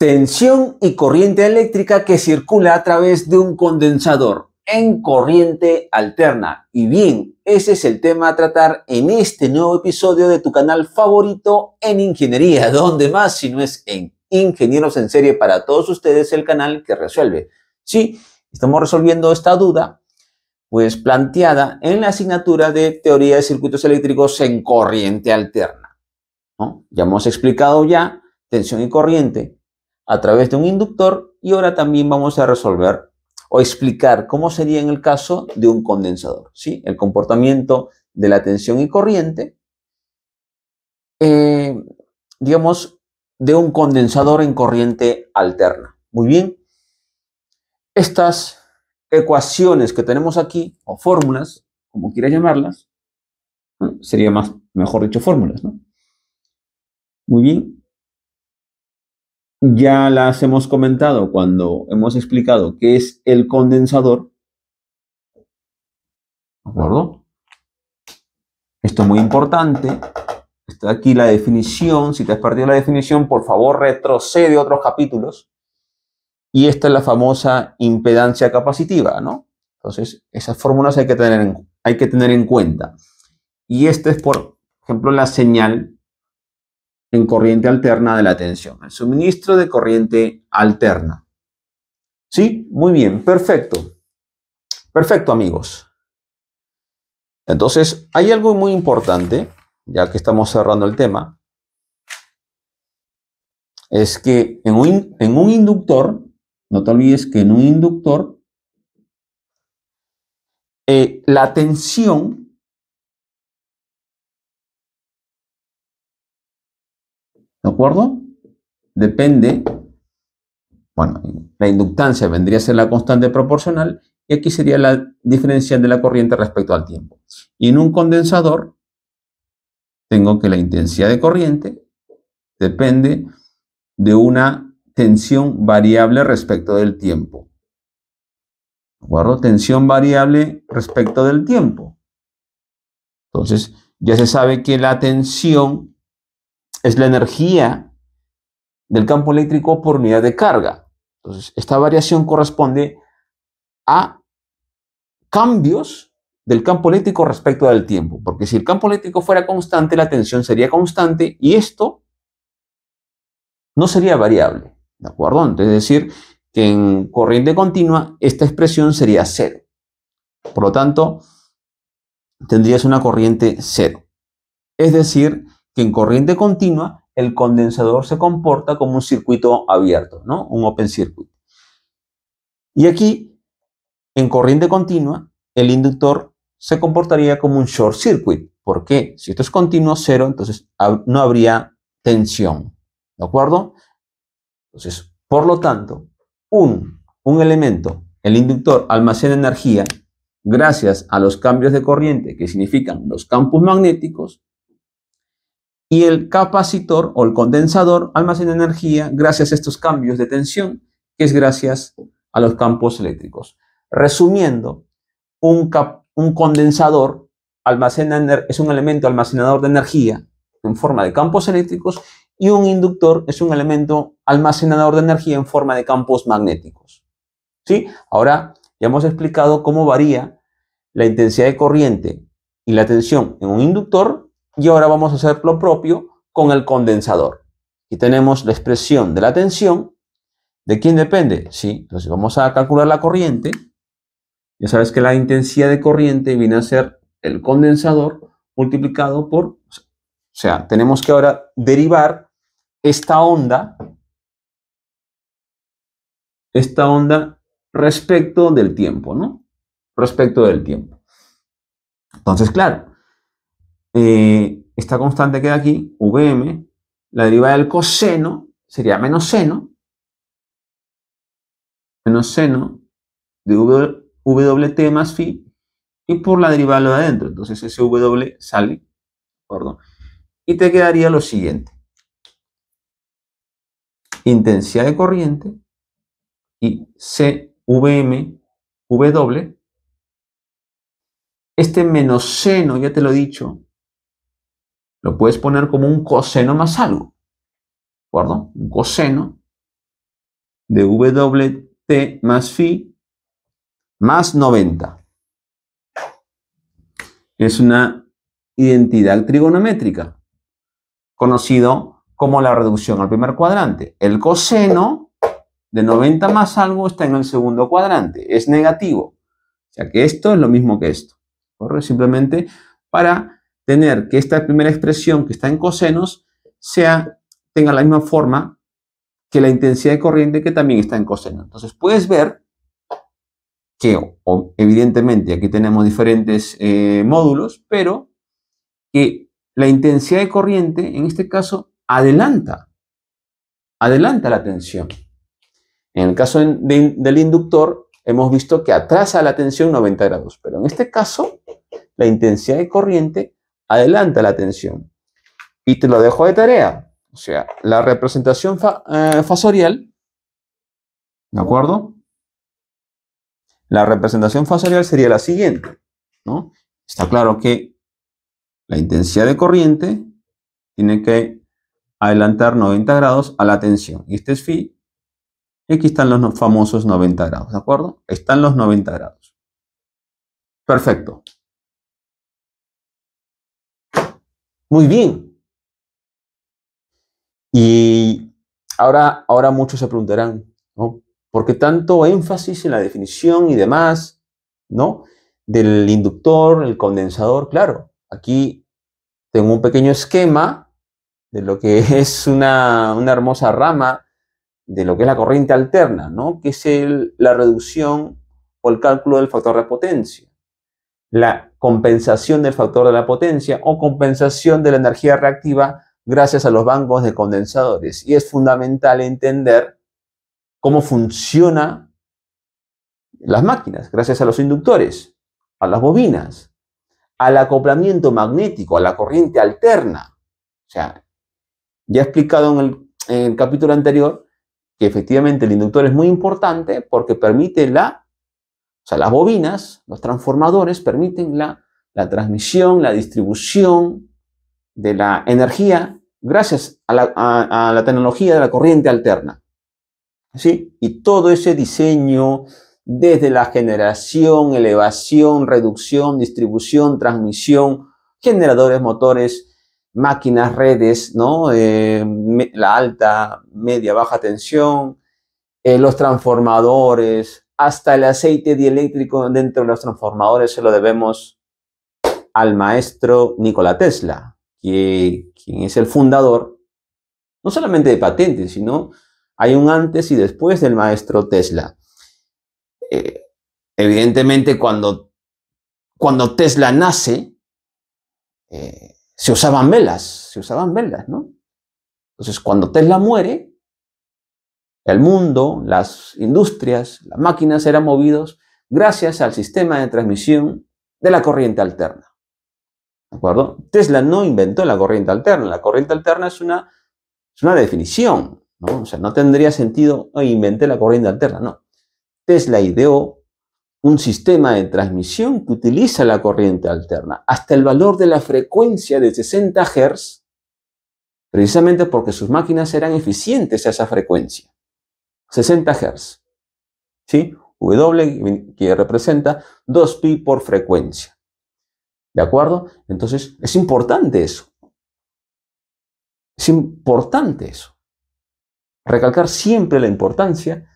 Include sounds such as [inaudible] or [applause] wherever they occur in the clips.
Tensión y corriente eléctrica que circula a través de un condensador en corriente alterna. Y bien, ese es el tema a tratar en este nuevo episodio de tu canal favorito en ingeniería, [laughs] donde más si no es en Ingenieros en Serie para todos ustedes, el canal que resuelve. Sí, estamos resolviendo esta duda, pues planteada en la asignatura de teoría de circuitos eléctricos en corriente alterna. Ya hemos explicado ya tensión y corriente, a través de un inductor y ahora también vamos a resolver o explicar cómo sería en el caso de un condensador, ¿sí? El comportamiento de la tensión y corriente, eh, digamos, de un condensador en corriente alterna. Muy bien. Estas ecuaciones que tenemos aquí, o fórmulas, como quieras llamarlas, sería más, mejor dicho, fórmulas, ¿no? Muy bien, ya las hemos comentado cuando hemos explicado qué es el condensador. ¿De acuerdo? Esto es muy importante. Está aquí la definición. Si te has perdido la definición, por favor retrocede otros capítulos. Y esta es la famosa impedancia capacitiva, ¿no? Entonces, esas fórmulas hay que tener en, hay que tener en cuenta. Y este es, por ejemplo, la señal en corriente alterna de la tensión, el suministro de corriente alterna. ¿Sí? Muy bien, perfecto. Perfecto, amigos. Entonces, hay algo muy importante, ya que estamos cerrando el tema, es que en un, en un inductor, no te olvides que en un inductor, eh, la tensión ¿De acuerdo? Depende, bueno, la inductancia vendría a ser la constante proporcional y aquí sería la diferencial de la corriente respecto al tiempo. Y en un condensador tengo que la intensidad de corriente depende de una tensión variable respecto del tiempo. ¿De acuerdo? Tensión variable respecto del tiempo. Entonces, ya se sabe que la tensión es la energía del campo eléctrico por unidad de carga. Entonces, esta variación corresponde a cambios del campo eléctrico respecto al tiempo, porque si el campo eléctrico fuera constante, la tensión sería constante y esto no sería variable, ¿de acuerdo? es decir, que en corriente continua esta expresión sería cero. Por lo tanto, tendrías una corriente cero. Es decir, que en corriente continua el condensador se comporta como un circuito abierto, ¿no? Un open circuit. Y aquí, en corriente continua, el inductor se comportaría como un short circuit. ¿Por qué? Si esto es continuo cero, entonces no habría tensión. ¿De acuerdo? Entonces, por lo tanto, un, un elemento, el inductor almacena energía gracias a los cambios de corriente que significan los campos magnéticos y el capacitor o el condensador almacena energía gracias a estos cambios de tensión, que es gracias a los campos eléctricos. Resumiendo, un, un condensador almacena es un elemento almacenador de energía en forma de campos eléctricos y un inductor es un elemento almacenador de energía en forma de campos magnéticos. ¿Sí? Ahora ya hemos explicado cómo varía la intensidad de corriente y la tensión en un inductor y ahora vamos a hacer lo propio con el condensador. Y tenemos la expresión de la tensión. ¿De quién depende? Sí, entonces vamos a calcular la corriente. Ya sabes que la intensidad de corriente viene a ser el condensador multiplicado por... O sea, tenemos que ahora derivar esta onda, esta onda respecto del tiempo, ¿no? Respecto del tiempo. Entonces, claro, eh, esta constante queda aquí, Vm, la derivada del coseno sería menos seno, menos seno de w, Wt más phi, y por la derivada lo de adentro. Entonces ese W sale, perdón. Y te quedaría lo siguiente. Intensidad de corriente y CVM W. Este menos seno, ya te lo he dicho, lo puedes poner como un coseno más algo. ¿De acuerdo? Un coseno de WT más phi más 90. Es una identidad trigonométrica, conocido como la reducción al primer cuadrante. El coseno de 90 más algo está en el segundo cuadrante, es negativo. O sea que esto es lo mismo que esto. ¿corre? Simplemente para tener que esta primera expresión que está en cosenos sea, tenga la misma forma que la intensidad de corriente que también está en coseno. Entonces puedes ver que evidentemente aquí tenemos diferentes eh, módulos, pero que la intensidad de corriente en este caso adelanta, adelanta la tensión. En el caso del inductor hemos visto que atrasa la tensión 90 grados, pero en este caso la intensidad de corriente adelanta la tensión. Y te lo dejo de tarea. O sea, la representación eh, fasorial, ¿de acuerdo? La representación fasorial sería la siguiente, ¿no? Está claro que la intensidad de corriente tiene que adelantar 90 grados a la tensión. Y este es phi. Y aquí están los famosos 90 grados, ¿de acuerdo? Están los 90 grados. Perfecto. muy bien. Y ahora, ahora muchos se preguntarán, ¿no? ¿por qué tanto énfasis en la definición y demás, ¿no? Del inductor, el condensador, claro. Aquí tengo un pequeño esquema de lo que [laughs] es una, hermosa rama de lo que es la corriente alterna, ¿no? Que es la reducción o el cálculo del factor de potencia. La compensación del factor de la potencia o compensación de la energía reactiva gracias a los bancos de condensadores. Y es fundamental entender cómo funcionan las máquinas gracias a los inductores, a las bobinas, al acoplamiento magnético, a la corriente alterna. O sea, ya he explicado en el, en el capítulo anterior que efectivamente el inductor es muy importante porque permite la o sea, las bobinas, los transformadores, permiten la, la transmisión, la distribución de la energía gracias a la, tecnología de la corriente alterna. ¿Sí? Y todo ese diseño, desde la generación, elevación, reducción, distribución, transmisión, generadores, motores, máquinas, redes, ¿no? Eh, la alta, media, baja tensión, eh, los transformadores, hasta el aceite dieléctrico dentro de los transformadores se lo debemos al maestro Nikola Tesla, quien es el fundador no solamente de patentes, sino hay un antes y después del maestro Tesla. Eh, evidentemente, cuando, cuando, Tesla nace, eh, se usaban velas, se usaban velas, ¿no? Entonces, cuando Tesla muere, el mundo, las industrias, las máquinas eran movidos gracias al sistema de transmisión de la corriente alterna. ¿De acuerdo? Tesla no inventó la corriente alterna. La corriente alterna es una, una definición. ¿no? O sea, no tendría sentido, inventar la corriente alterna. No. Tesla ideó un sistema de transmisión que utiliza la corriente alterna hasta el valor de la frecuencia de 60 Hz, precisamente porque sus máquinas eran eficientes a esa frecuencia. 60 Hz. ¿Sí? W que representa 2pi por frecuencia. ¿De acuerdo? Entonces, es importante eso. Es importante eso. Recalcar siempre la importancia,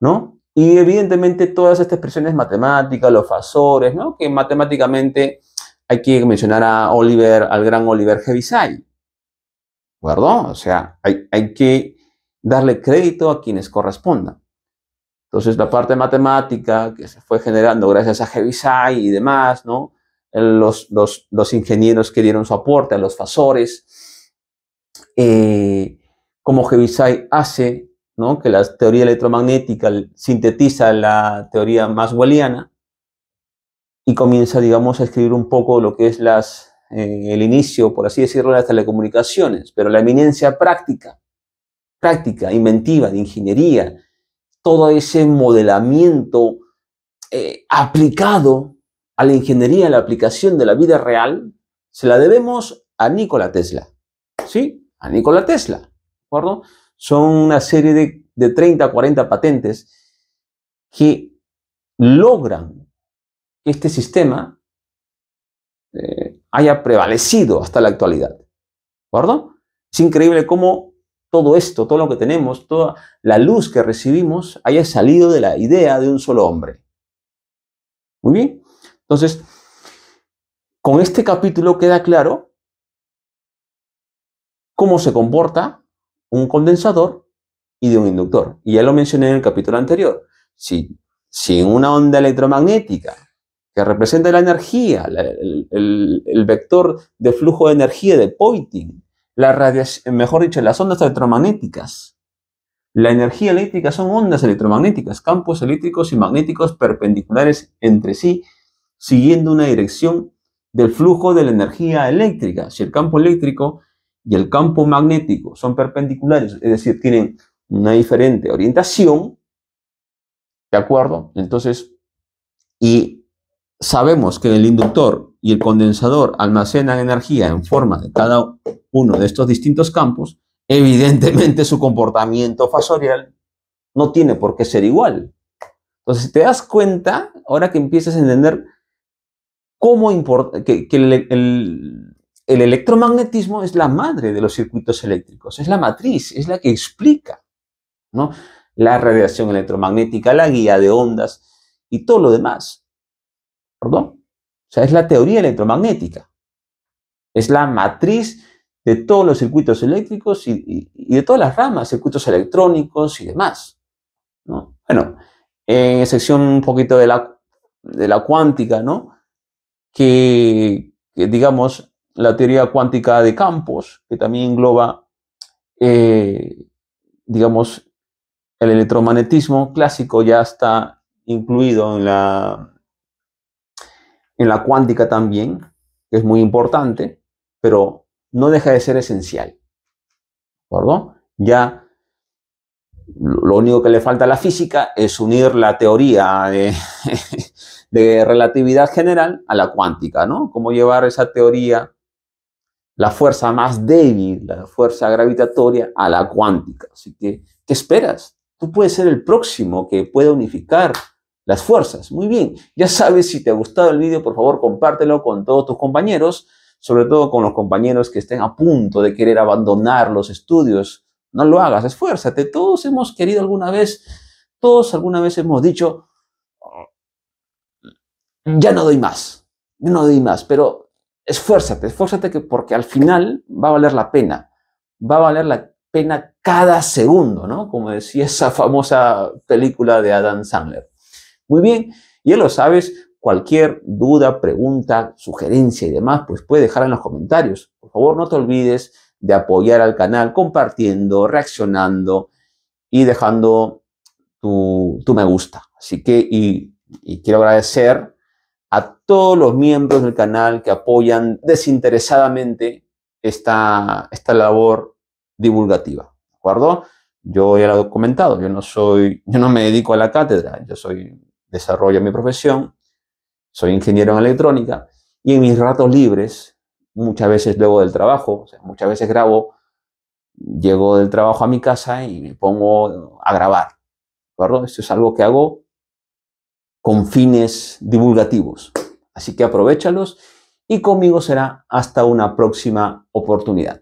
¿no? Y evidentemente todas estas expresiones matemáticas, los fasores, ¿no? Que matemáticamente hay que mencionar a Oliver, al gran Oliver Heaviside. ¿De acuerdo? O sea, hay, hay que darle crédito a quienes correspondan. Entonces, la parte matemática que se fue generando gracias a Heaviside y demás, ¿no? Los, los, ingenieros que dieron su aporte, a los fasores, eh, como Heaviside hace, ¿no? Que la teoría electromagnética sintetiza la teoría maswelliana y comienza, digamos, a escribir un poco lo que es las, eh, el inicio, por así decirlo, de las telecomunicaciones, pero la eminencia práctica práctica, inventiva, de ingeniería, todo ese modelamiento eh, aplicado a la ingeniería, a la aplicación de la vida real, se la debemos a Nikola Tesla. ¿Sí? A Nikola Tesla. ¿De acuerdo? Son una serie de, 30, 40 patentes que logran que este sistema eh, haya prevalecido hasta la actualidad. ¿De acuerdo? Es increíble cómo todo esto, todo lo que tenemos, toda la luz que recibimos haya salido de la idea de un solo hombre. Muy bien. Entonces, con este capítulo queda claro cómo se comporta un condensador y de un inductor. Y ya lo mencioné en el capítulo anterior. Si, si en una onda electromagnética que representa la energía, el, vector de flujo de energía de Poynting, la mejor dicho, las ondas electromagnéticas. La energía eléctrica son ondas electromagnéticas, campos eléctricos y magnéticos perpendiculares entre sí, siguiendo una dirección del flujo de la energía eléctrica. Si el campo eléctrico y el campo magnético son perpendiculares, es decir, tienen una diferente orientación, ¿de acuerdo? Entonces, y sabemos que el inductor y el condensador almacena energía en forma de cada uno de estos distintos campos, evidentemente su comportamiento fasorial no tiene por qué ser igual. Entonces, si te das cuenta, ahora que empiezas a entender cómo que, el, el electromagnetismo es la madre de los circuitos eléctricos, es la matriz, es la que explica ¿no? la radiación electromagnética, la guía de ondas y todo lo demás. ¿Perdón? O sea, es la teoría electromagnética. Es la matriz de todos los circuitos eléctricos y, de todas las ramas, circuitos electrónicos y demás. Bueno, en eh, sección un poquito de la, cuántica, ¿no? Que, digamos, la teoría cuántica de campos, que también engloba, eh, digamos, el electromagnetismo clásico ya está incluido en la en la cuántica también, que es muy importante, pero no deja de ser esencial. acuerdo? Ya lo único que le falta a la física es unir la teoría de, [laughs] de relatividad general a la cuántica, ¿no? Cómo llevar esa teoría, la fuerza más débil, la fuerza gravitatoria, a la cuántica. Así que, ¿qué esperas? Tú puedes ser el próximo que pueda unificar las fuerzas. Muy bien, ya sabes, si te ha gustado el vídeo, por favor compártelo con todos tus compañeros, sobre todo con los compañeros que estén a punto de querer abandonar los estudios. No lo hagas, esfuérzate. Todos hemos querido alguna vez, todos alguna vez hemos dicho, ya no doy más, no doy más, pero esfuérzate, esfuérzate que porque al final va a valer la pena, va a valer la pena cada segundo, ¿no? Como decía esa famosa película de Adam Sandler. Muy bien, ya lo sabes, cualquier duda, pregunta, sugerencia y demás, pues puede dejar en los comentarios. Por favor, no te olvides de apoyar al canal compartiendo, reaccionando y dejando tu, me gusta. Así que, y, quiero agradecer a todos los miembros del canal que apoyan desinteresadamente esta, esta labor divulgativa. ¿De acuerdo? Yo ya lo he comentado, yo no soy, yo no me dedico a la cátedra, yo soy desarrollo mi profesión, soy ingeniero en electrónica y en mis ratos libres, muchas veces luego del trabajo, o sea, muchas veces grabo, llego del trabajo a mi casa y me pongo a grabar. Esto es algo que hago con fines divulgativos. Así que aprovechalos y conmigo será hasta una próxima oportunidad.